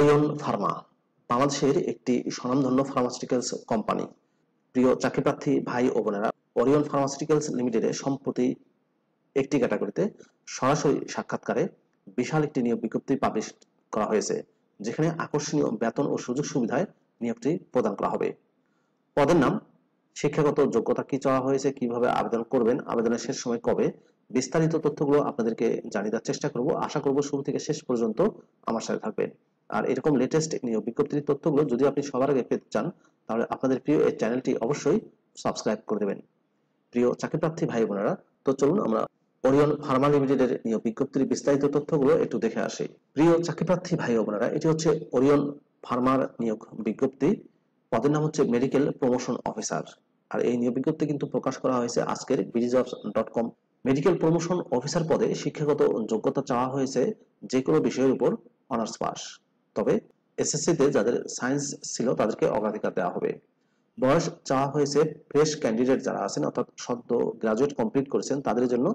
Orion Pharma বাংলাদেশের একটি স্বনামধন্য ফার্মাসিউটিক্যালস কোম্পানি প্রিয় চাকরিপ্রার্থী ভাই ও বোনেরা ওরিয়ন ফার্মাসিউটিক্যালস লিমিটেডে সম্প্রতি একটি ক্যাটাগরিতে সরাসরি সাক্ষাৎকারে বিশাল একটি নিয়োগ বিজ্ঞপ্তি পাবলিশ করা হয়েছে যেখানে আকর্ষণীয় বেতন ও সুযোগ সুবিধায় নিয়োগটি প্রদান করা হবে পদের নাম শিক্ষাগত যোগ্যতা কি চাওয়া হয়েছে কিভাবে আবেদন করবেন আবেদনের শেষ সময় কবে বিস্তারিত তথ্যগুলো আপনাদেরকে জানিয়ে দেওয়ার চেষ্টা করব আশা করব শুরু থেকে শেষ পর্যন্ত আমার সাথে থাকবেন আর এরকম লেটেস্ট নিয়োগ বিজ্ঞপ্তির তথ্যগুলো যদি আপনি সবার আগে পেতে চান তাহলে আপনাদের প্রিয় এই চ্যানেলটি অবশ্যই সাবস্ক্রাইব করে দেবেন প্রিয় চাকরিপ্রার্থী ভাই বোনেরা তো চলুন আমরা ওরিয়ন ফার্মা লিমিটেডের নিয়োগ বিজ্ঞপ্তির বিস্তারিত তথ্যগুলো একটু দেখে আসি প্রিয় চাকরিপ্রার্থী ভাই বোনেরা এটি হচ্ছে ওরিয়ন ফার্মার নিয়োগ বিজ্ঞপ্তি পদের নাম হচ্ছে মেডিকেল প্রমোশন অফিসার আর এই নিয়োগ বিজ্ঞপ্তি কিন্তু প্রকাশ করা হয়েছে আজকের bdjobs dot com medical promotion officer পদে শিক্ষাগত যোগ্যতা চাওয়া হয়েছে যে কোনো বিষয়ের উপর অনার্স পাস তবে এসএসসি তে যাদের সায়েন্স ছিল তাদেরকে অগ্রাধিকার দেওয়া হবে বয়স চাওয়া হয়েছে ফ্রেশ ক্যান্ডিডেট যারা আছেন অর্থাৎ সদ্য গ্রাজুয়েট কমপ্লিট করেছেন তাদের জন্য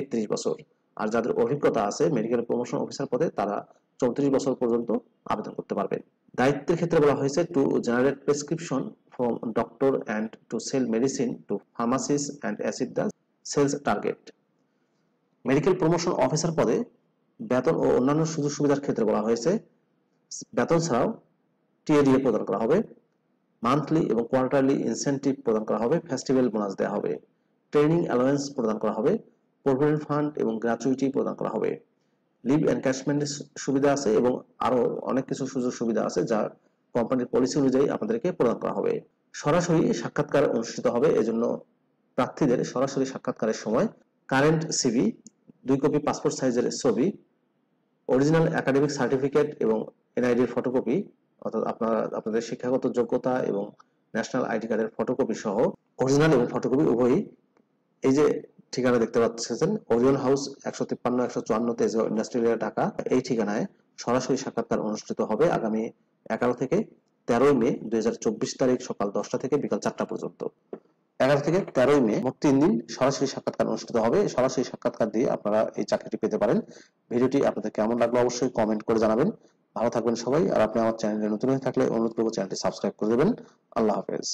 একত্রিশ বছর আর যাদের অভিজ্ঞতা আছে মেডিকেল প্রমোশন অফিসার পদে তারা চৌত্রিশ বছর পর্যন্ত আবেদন করতে পারবেন দায়িত্বের ক্ষেত্রে বলা হয়েছে to generate prescription from doctor and to sell medicine to pharmacies and achieve the sales target medical promotion officer পদে বেতন ও অন্যান্য সুযোগ সুবিধার ক্ষেত্রে বলা হয়েছে বেতন ছাড়াও টিএ দিয়ে প্রদান করা হবে মান্থলি এবং কোয়ার্টারলি ইনসেন্টিভ প্রদান করা হবে ফেস্টিভ্যাল বোনাস দেওয়া হবে ট্রেনিং অ্যালায়েন্স প্রদান করা হবে প্রভিডেন্ট ফান্ড এবং গ্র্যাচুইটি প্রদান করা হবে লিভ এনক্যাশমেন্টের সুবিধা আছে এবং আরও অনেক কিছু সুযোগ সুবিধা আছে যা কোম্পানির পলিসি অনুযায়ী আপনাদেরকে প্রদান করা হবে সরাসরি সাক্ষাৎকার অনুষ্ঠিত হবে এজন্য প্রার্থীদের সরাসরি সাক্ষাৎকারের সময় কারেন্ট সিভি দুই কপি পাসপোর্ট সাইজের ছবি অরিজিনাল একাডেমিক সার্টিফিকেট এবং এর ফটোকপি অর্থাৎ আপনার আপনাদের শিক্ষাগত যোগ্যতা এবং ন্যাশনাল আইডি কার্ডের ফটোকপি সহ অরিজিনাল এবং ফটোকপি উভয়ই এই যে ঠিকানা দেখতে পাচ্ছেন ওরিয়ন হাউস একশো তিপ্পান্ন একশো চুয়ান্ন তেজ ইন্ডাস্ট্রিয়াল ঢাকা এই ঠিকানায় সরাসরি সাক্ষাৎকার অনুষ্ঠিত হবে আগামী এগারো থেকে তেরোই মে দুই তারিখ সকাল দশটা থেকে বিকাল চারটা পর্যন্ত এগারো থেকে তেরোই মে মোট তিন দিন সরাসরি সাক্ষাৎকার অনুষ্ঠিত হবে সরাসরি সাক্ষাৎকার দিয়ে আপনারা এই চাকরিটি পেতে পারেন ভিডিওটি আপনাদের কেমন লাগলো অবশ্যই কমেন্ট করে জানাবেন ভালো থাকবেন সবাই আর আপনি আমার চ্যানেলে নতুন হয়ে থাকলে অনুরোধ করবো চ্যানেলটি সাবস্ক্রাইব করে দেবেন আল্লাহ হাফেজ